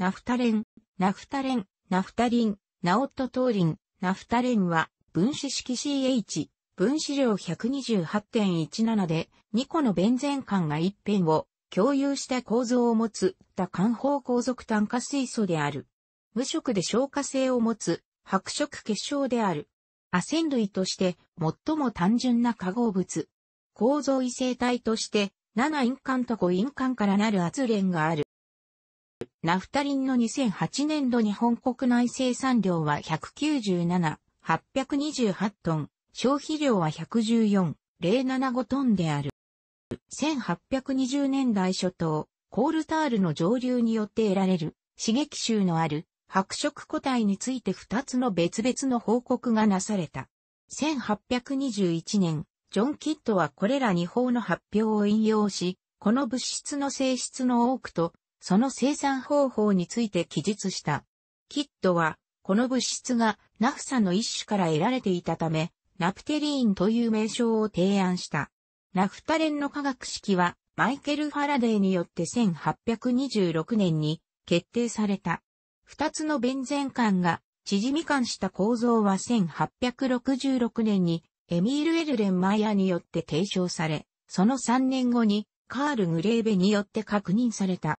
ナフタレン、ナフタレン、ナフタリン、ナオットトーリン、ナフタレンは分子式 CH、分子量128.17で2個のベンゼン環が一辺を共有した構造を持つ多環方構造炭化水素である。無色で消化性を持つ白色結晶である。アセン類として最も単純な化合物。構造異性体として7因管と5因管からなる圧連がある。ナフタリンの2008年度日本国内生産量は197,828トン、消費量は114,075トンである。1820年代初頭、コールタールの上流によって得られる刺激臭のある白色個体について2つの別々の報告がなされた。1821年、ジョン・キッドはこれら2法の発表を引用し、この物質の性質の多くとその生産方法について記述した。キッドは、この物質がナフサの一種から得られていたため、ナプテリーンという名称を提案した。ナフタレンの化学式は、マイケル・ファラデーによって1826年に決定された。二つのベンゼン管が縮み管した構造は1866年にエミール・エルレン・マイヤーによって提唱され、その3年後にカール・グレーベによって確認された。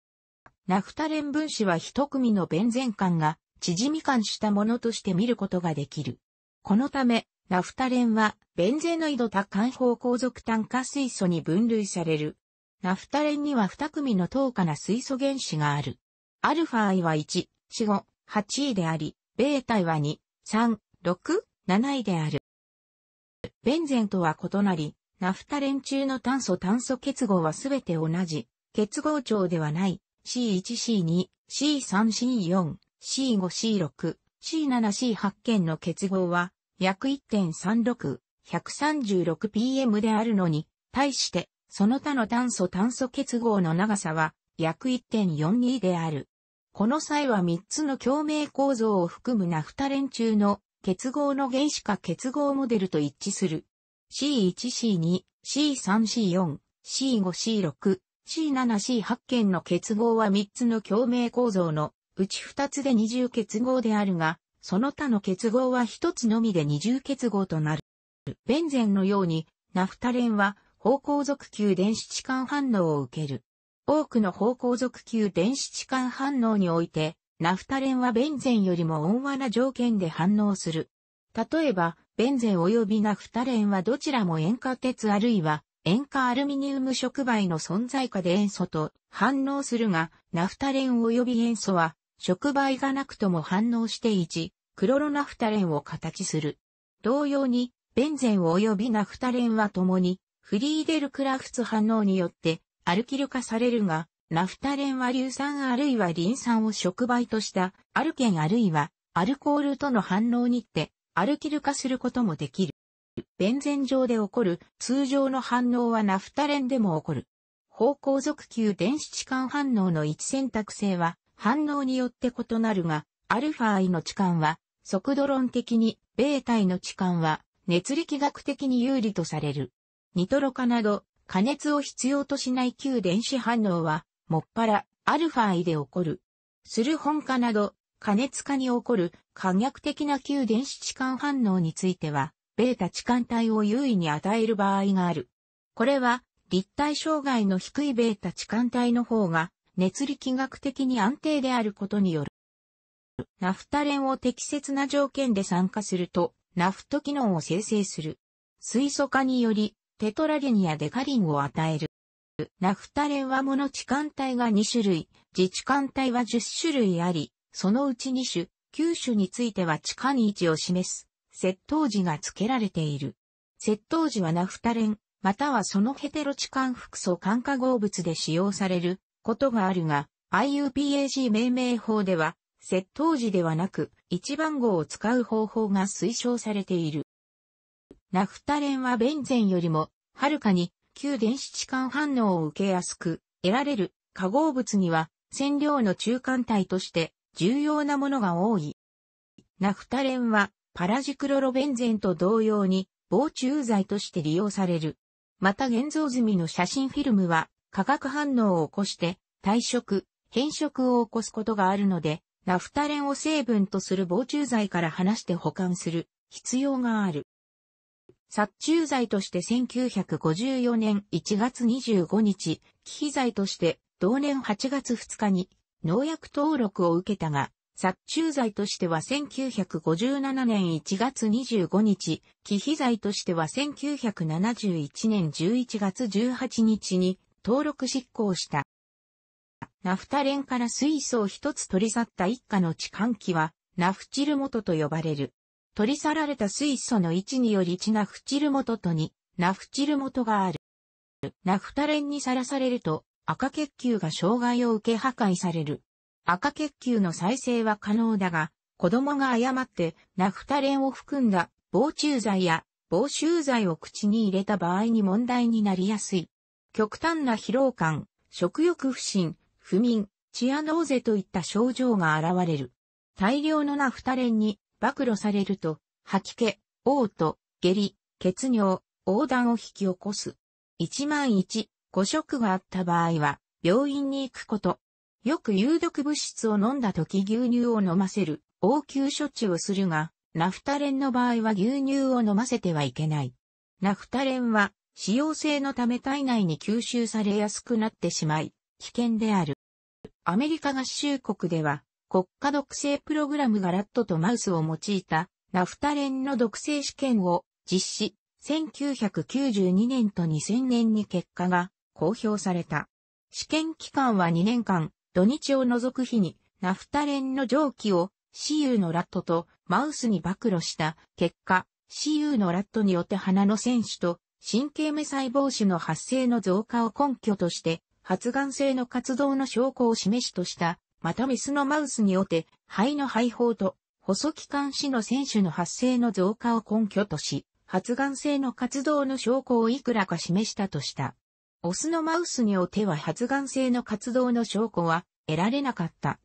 ナフタレン分子は一組のベンゼン間が縮み間したものとして見ることができる。このため、ナフタレンはベンゼノイド多環法後続炭化水素に分類される。ナフタレンには二組の等価な水素原子がある。アルファイは1、4、5、8位であり、ベータイは2、3、6、7位である。ベンゼンとは異なり、ナフタレン中の炭素炭素結合はすべて同じ、結合長ではない、C1C2、C3C4、C5C6、C7C8 件の結合は約 1.36-136pm であるのに、対してその他の炭素炭素結合の長さは約1.42である。この際は3つの共鳴構造を含むナフタ連中の結合の原子化結合モデルと一致する。C1C2、C3C4、C5C6、C7C8 件の結合は3つの共鳴構造のうち2つで二重結合であるが、その他の結合は1つのみで二重結合となる。ベンゼンのように、ナフタレンは方向属球電子置換反応を受ける。多くの方向属球電子置換反応において、ナフタレンはベンゼンよりも温和な条件で反応する。例えば、ベンゼン及びナフタレンはどちらも塩化鉄あるいは塩化アルミニウム触媒の存在下で塩素と反応するが、ナフタレン及び塩素は、触媒がなくとも反応して1、クロロナフタレンを形する。同様に、ベンゼン及びナフタレンは共に、フリーデルクラフツ反応によって、アルキル化されるが、ナフタレンは硫酸あるいはリン酸を触媒とした、アルケンあるいは、アルコールとの反応にって、アルキル化することもできる。ベンゼン上で起こる通常の反応はナフタレンでも起こる。方向属球電子置換反応の位置選択性は反応によって異なるが、アルファイの置換は速度論的に、ベータイの置換は熱力学的に有利とされる。ニトロ化など加熱を必要としない旧電子反応は、もっぱらアルファイで起こる。する本化など、加熱化に起こる可逆的な旧電子置換反応については、ベータ置換体を優位に与える場合がある。これは、立体障害の低いベータ置換体の方が、熱力学的に安定であることによる。ナフタレンを適切な条件で酸化すると、ナフト機能を生成する。水素化により、テトラゲンやデカリンを与える。ナフタレンはモノ置換体が2種類、自置換体は10種類あり、そのうち2種、9種については地下に位置を示す。窃盗時が付けられている。窃盗時はナフタレン、またはそのヘテロチカン複素間化合物で使用されることがあるが、i u p a g 命名法では、窃盗時ではなく、一番号を使う方法が推奨されている。ナフタレンはベンゼンよりも、はるかに、旧電子置換反応を受けやすく、得られる化合物には、染料の中間体として、重要なものが多い。ナフタレンは、パラジクロロベンゼンと同様に防虫剤として利用される。また現像済みの写真フィルムは化学反応を起こして退色、変色を起こすことがあるので、ナフタレンを成分とする防虫剤から離して保管する必要がある。殺虫剤として1954年1月25日、忌避剤として同年8月2日に農薬登録を受けたが、殺虫剤としては1957年1月25日、忌避剤としては1971年11月18日に登録執行した。ナフタレンから水素を一つ取り去った一家の置換機は、ナフチル元と呼ばれる。取り去られた水素の位置により1ナフチル元とにナフチル元がある。ナフタレンにさらされると赤血球が障害を受け破壊される。赤血球の再生は可能だが、子供が誤ってナフタレンを含んだ防虫剤や防臭剤を口に入れた場合に問題になりやすい。極端な疲労感、食欲不振、不眠、チアノーゼといった症状が現れる。大量のナフタレンに暴露されると、吐き気、嘔吐、下痢、血尿、横断を引き起こす。1万1、誤食があった場合は、病院に行くこと。よく有毒物質を飲んだ時牛乳を飲ませる、応急処置をするが、ナフタレンの場合は牛乳を飲ませてはいけない。ナフタレンは、使用性のため体内に吸収されやすくなってしまい、危険である。アメリカ合衆国では、国家毒性プログラムがラットとマウスを用いた、ナフタレンの毒性試験を実施、1992年と2000年に結果が公表された。試験期間は2年間、土日を除く日に、ナフタレンの蒸気をユーのラットとマウスに暴露した結果、ユーのラットによって鼻の選手と神経目細胞腫の発生の増加を根拠として、発がん性の活動の証拠を示しとした、またメスのマウスによって肺の肺胞と細気管支の選手の発生の増加を根拠とし、発がん性の活動の証拠をいくらか示したとした。オスのマウスにおては発がん性の活動の証拠は得られなかった。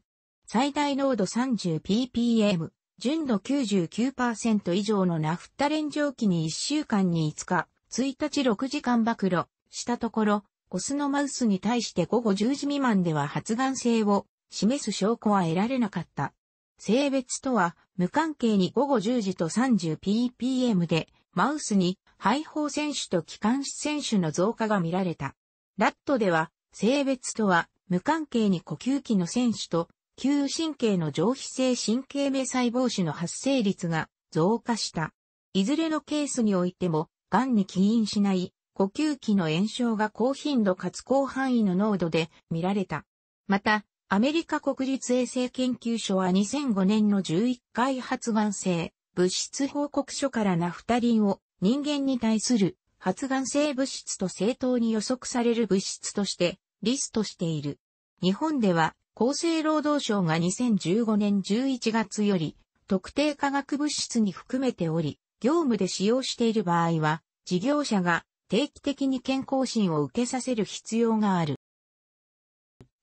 最大濃度 30ppm、純度99%以上のナフタレン蒸気に1週間に5日、1日6時間暴露したところ、オスのマウスに対して午後10時未満では発がん性を示す証拠は得られなかった。性別とは無関係に午後10時と 30ppm でマウスに肺胞選手と気管支選手の増加が見られた。ラットでは、性別とは無関係に呼吸器の選手と、急神経の上皮性神経名細胞腫の発生率が増加した。いずれのケースにおいても、癌に起因しない呼吸器の炎症が高頻度かつ広範囲の濃度で見られた。また、アメリカ国立衛生研究所は2005年の11回発がん性物質報告書からナフタリンを人間に対する発がん性物質と正当に予測される物質としてリストしている。日本では厚生労働省が2015年11月より特定化学物質に含めており、業務で使用している場合は、事業者が定期的に健康診を受けさせる必要がある。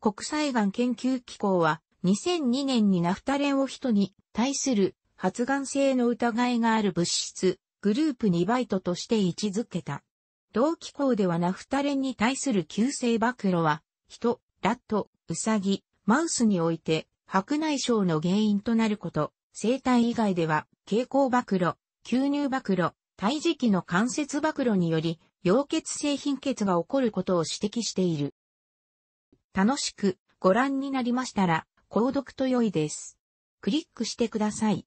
国際がん研究機構は2002年にナフタレンを人に対する発がん性の疑いがある物質グループ2バイトとして位置づけた。同機構ではナフタレンに対する急性暴露は、人、ラット、ウサギ、マウスにおいて、白内障の原因となること、生体以外では、蛍光暴露、吸入暴露、胎児期の関節暴露により、溶血性貧血が起こることを指摘している。楽しくご覧になりましたら、購読と良いです。クリックしてください。